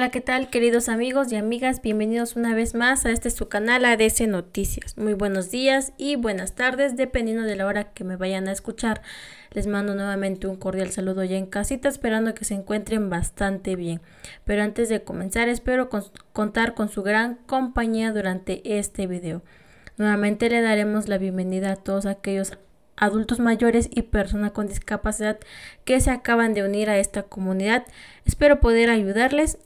Hola, ¿qué tal queridos amigos y amigas? Bienvenidos una vez más a este su canal ADC Noticias. Muy buenos días y buenas tardes, dependiendo de la hora que me vayan a escuchar. Les mando nuevamente un cordial saludo ya en casita, esperando que se encuentren bastante bien. Pero antes de comenzar, espero contar con su gran compañía durante este video. Nuevamente le daremos la bienvenida a todos aquellos adultos mayores y personas con discapacidad que se acaban de unir a esta comunidad. Espero poder ayudarles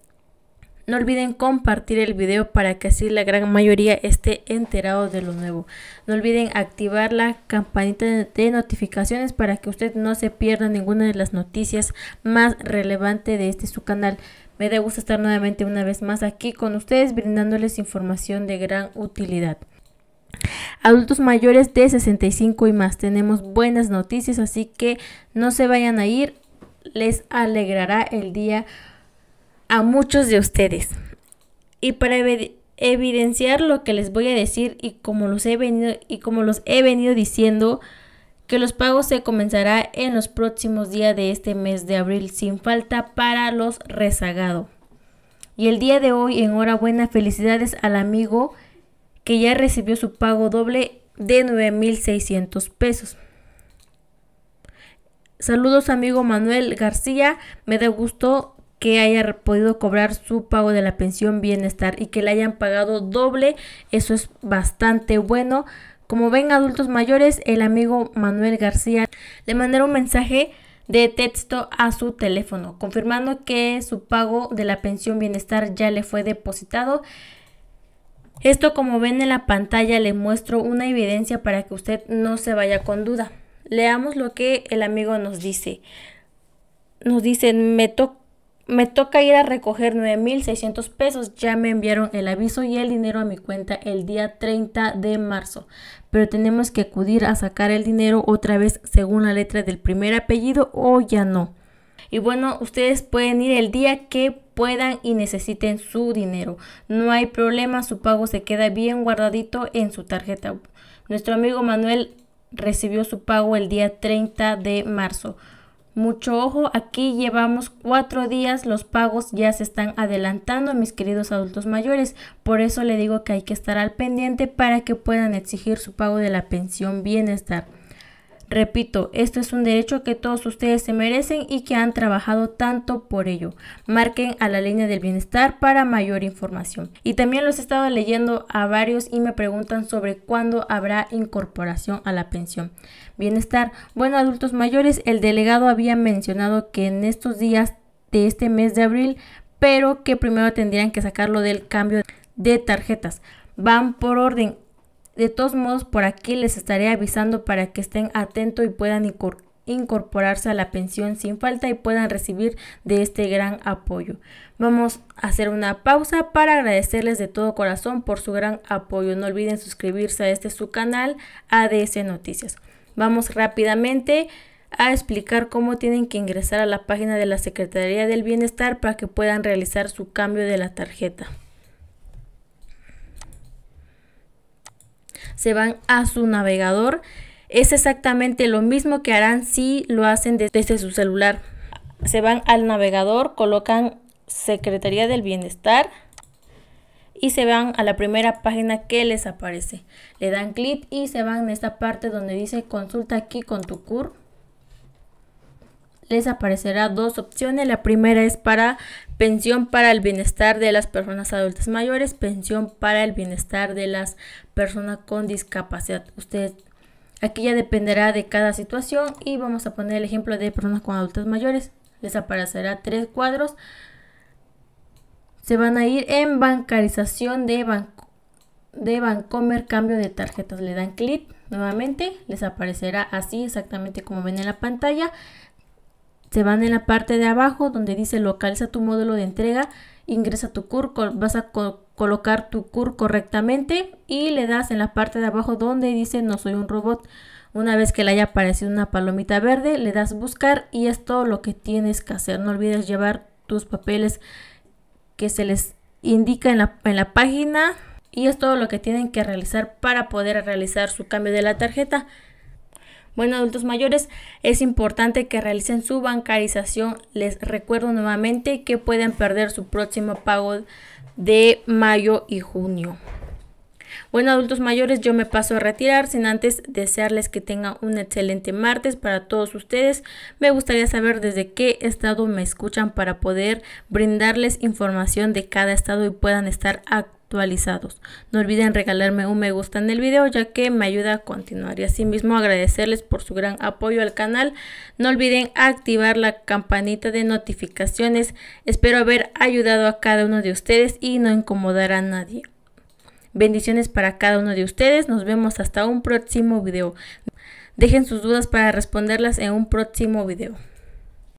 no olviden compartir el video para que así la gran mayoría esté enterado de lo nuevo. No olviden activar la campanita de notificaciones para que usted no se pierda ninguna de las noticias más relevantes de este su canal. Me da gusto estar nuevamente una vez más aquí con ustedes brindándoles información de gran utilidad. Adultos mayores de 65 y más, tenemos buenas noticias, así que no se vayan a ir, les alegrará el día a muchos de ustedes. Y para evidenciar lo que les voy a decir y como los he venido, y como los he venido diciendo, que los pagos se comenzará en los próximos días de este mes de abril sin falta para los rezagados. Y el día de hoy, enhorabuena, felicidades al amigo que ya recibió su pago doble de 9.600 pesos. Saludos amigo Manuel García, me da gusto que haya podido cobrar su pago de la pensión bienestar y que le hayan pagado doble, eso es bastante bueno. Como ven adultos mayores, el amigo Manuel García le mandó un mensaje de texto a su teléfono, confirmando que su pago de la pensión bienestar ya le fue depositado. Esto como ven en la pantalla le muestro una evidencia para que usted no se vaya con duda. Leamos lo que el amigo nos dice. Nos dice, me toca me toca ir a recoger 9.600 pesos. Ya me enviaron el aviso y el dinero a mi cuenta el día 30 de marzo. Pero tenemos que acudir a sacar el dinero otra vez según la letra del primer apellido o ya no. Y bueno, ustedes pueden ir el día que puedan y necesiten su dinero. No hay problema, su pago se queda bien guardadito en su tarjeta. Nuestro amigo Manuel recibió su pago el día 30 de marzo. Mucho ojo, aquí llevamos cuatro días, los pagos ya se están adelantando, mis queridos adultos mayores. Por eso le digo que hay que estar al pendiente para que puedan exigir su pago de la pensión bienestar. Repito, esto es un derecho que todos ustedes se merecen y que han trabajado tanto por ello. Marquen a la línea del bienestar para mayor información. Y también los he estado leyendo a varios y me preguntan sobre cuándo habrá incorporación a la pensión. Bienestar, bueno, adultos mayores, el delegado había mencionado que en estos días de este mes de abril, pero que primero tendrían que sacarlo del cambio de tarjetas. Van por orden, de todos modos, por aquí les estaré avisando para que estén atentos y puedan incorporarse a la pensión sin falta y puedan recibir de este gran apoyo. Vamos a hacer una pausa para agradecerles de todo corazón por su gran apoyo. No olviden suscribirse a este su canal ADS Noticias. Vamos rápidamente a explicar cómo tienen que ingresar a la página de la Secretaría del Bienestar para que puedan realizar su cambio de la tarjeta. se van a su navegador, es exactamente lo mismo que harán si lo hacen desde, su celular. Se van al navegador, colocan Secretaría del Bienestar y se van a la primera página que les aparece. Le dan clic y se van en esta parte donde dice consulta aquí con tu CUR les aparecerá dos opciones. La primera es para pensión para el bienestar de las personas adultas mayores, pensión para el bienestar de las personas con discapacidad. Usted aquí ya dependerá de cada situación y vamos a poner el ejemplo de personas con adultos mayores. Les aparecerá tres cuadros. Se van a ir en bancarización de, banco, de Bancomer, cambio de tarjetas. Le dan clic nuevamente, les aparecerá así exactamente como ven en la pantalla. Te van en la parte de abajo donde dice localiza tu módulo de entrega, ingresa tu CUR, vas a colocar tu CUR correctamente y le das en la parte de abajo donde dice no soy un robot. Una vez que le haya aparecido una palomita verde, le das buscar y es todo lo que tienes que hacer. No olvides llevar tus papeles que se les indica en la, en la página y es todo lo que tienen que realizar para poder realizar su cambio de la tarjeta. Bueno, adultos mayores, es importante que realicen su bancarización. Les recuerdo nuevamente que pueden perder su próximo pago de mayo y junio. Bueno, adultos mayores, yo me paso a retirar sin antes desearles que tengan un excelente martes para todos ustedes. Me gustaría saber desde qué estado me escuchan para poder brindarles información de cada estado y puedan estar acostumbrados actualizados. No olviden regalarme un me gusta en el video ya que me ayuda a continuar y asimismo agradecerles por su gran apoyo al canal. No olviden activar la campanita de notificaciones. Espero haber ayudado a cada uno de ustedes y no incomodar a nadie. Bendiciones para cada uno de ustedes. Nos vemos hasta un próximo video. Dejen sus dudas para responderlas en un próximo video.